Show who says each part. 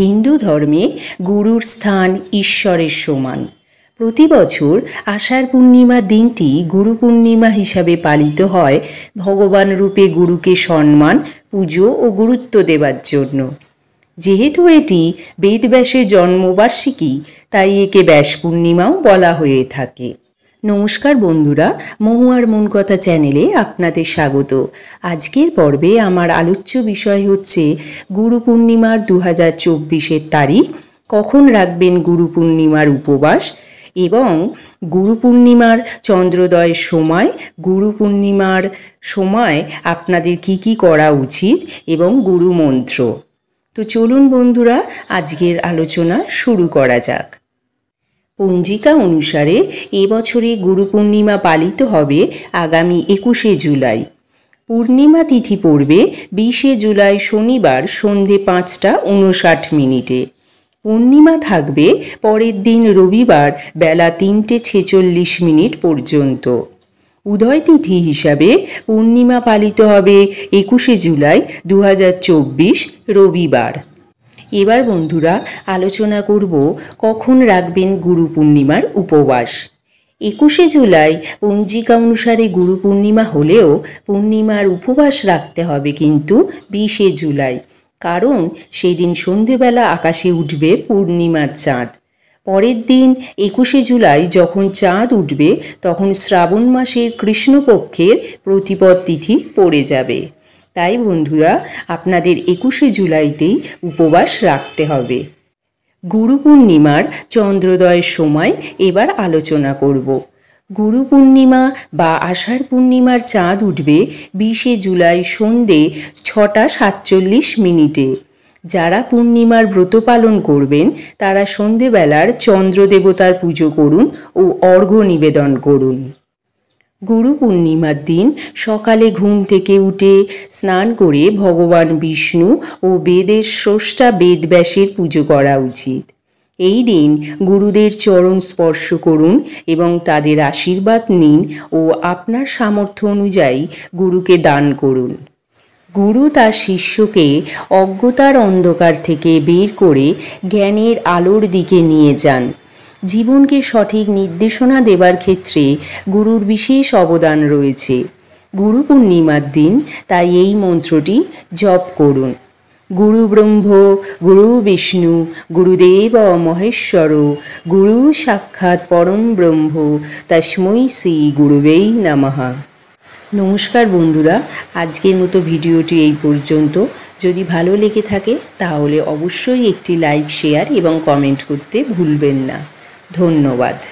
Speaker 1: হিন্দু ধর্মে গুরুর স্থান ঈশ্বরের সমান প্রতি বছর আষাঢ় পূর্ণিমার দিনটি গুরু পূর্ণিমা হিসাবে পালিত হয় ভগবান রূপে গুরুকে সম্মান পুজো ও গুরুত্ব দেবার জন্য যেহেতু এটি বেদব্যাসের জন্মবার্ষিকী তাই একে ব্যাস পূর্ণিমাও বলা হয়ে থাকে নমস্কার বন্ধুরা মহুয়ার মন কথা চ্যানেলে আপনাদের স্বাগত আজকের পর্বে আমার আলোচ্য বিষয় হচ্ছে গুরু পূর্ণিমার দু হাজার চব্বিশের তারিখ কখন রাখবেন গুরু পূর্ণিমার উপবাস এবং গুরু পূর্ণিমার চন্দ্রোদয়ের সময় গুরু পূর্ণিমার সময় আপনাদের কি কি করা উচিত এবং গুরু মন্ত্র তো চলুন বন্ধুরা আজকের আলোচনা শুরু করা যাক পঞ্জিকা অনুসারে এবছরে গুরু পূর্ণিমা পালিত হবে আগামী একুশে জুলাই পূর্ণিমা তিথি পড়বে বিশে জুলাই শনিবার সন্ধে পাঁচটা উনষাট মিনিটে পূর্ণিমা থাকবে পরের দিন রবিবার বেলা তিনটে ছেচল্লিশ মিনিট পর্যন্ত উদয় তিথি হিসাবে পূর্ণিমা পালিত হবে একুশে জুলাই দু রবিবার এবার বন্ধুরা আলোচনা করব কখন রাখবেন গুরু পূর্ণিমার উপবাস একুশে জুলাই পঞ্জিকা অনুসারে গুরু পূর্ণিমা হলেও পূর্ণিমার উপবাস রাখতে হবে কিন্তু বিশে জুলাই কারণ সেদিন সন্ধেবেলা আকাশে উঠবে পূর্ণিমার চাঁদ পরের দিন একুশে জুলাই যখন চাঁদ উঠবে তখন শ্রাবণ মাসের কৃষ্ণপক্ষের প্রতিপদ তিথি পড়ে যাবে তাই বন্ধুরা আপনাদের একুশে জুলাইতেই উপবাস রাখতে হবে গুরু পূর্ণিমার চন্দ্রোদয়ের সময় এবার আলোচনা করব গুরু পূর্ণিমা বা আষাঢ় পূর্ণিমার চাঁদ উঠবে বিশে জুলাই সন্ধে ছটা সাতচল্লিশ মিনিটে যারা পূর্ণিমার ব্রত পালন করবেন তারা সন্ধেবেলার চন্দ্রদেবতার পুজো করুন ও অর্ঘ্য নিবেদন করুন গুরু পূর্ণিমার দিন সকালে ঘুম থেকে উঠে স্নান করে ভগবান বিষ্ণু ও বেদের স্রষ্টা বেদব্যাসের পুজো করা উচিত এই দিন গুরুদের চরণ স্পর্শ করুন এবং তাদের আশীর্বাদ নিন ও আপনার সামর্থ্য অনুযায়ী গুরুকে দান করুন গুরু তার শিষ্যকে অজ্ঞতার অন্ধকার থেকে বের করে জ্ঞানের আলোর দিকে নিয়ে যান জীবনকে সঠিক নির্দেশনা দেবার ক্ষেত্রে গুরুর বিশেষ অবদান রয়েছে গুরু পূর্ণিমার দিন তাই এই মন্ত্রটি জপ করুন গুরু ব্রহ্ম গুরু বিষ্ণু গুরুদেব মহেশ্বর গুরু সাক্ষাৎ পরম ব্রহ্ম তস্মৈ শ্রী গুরুবেই নামাহা নমস্কার বন্ধুরা আজকের মতো ভিডিওটি এই পর্যন্ত যদি ভালো লেগে থাকে তাহলে অবশ্যই একটি লাইক শেয়ার এবং কমেন্ট করতে ভুলবেন না ধন্যবাদ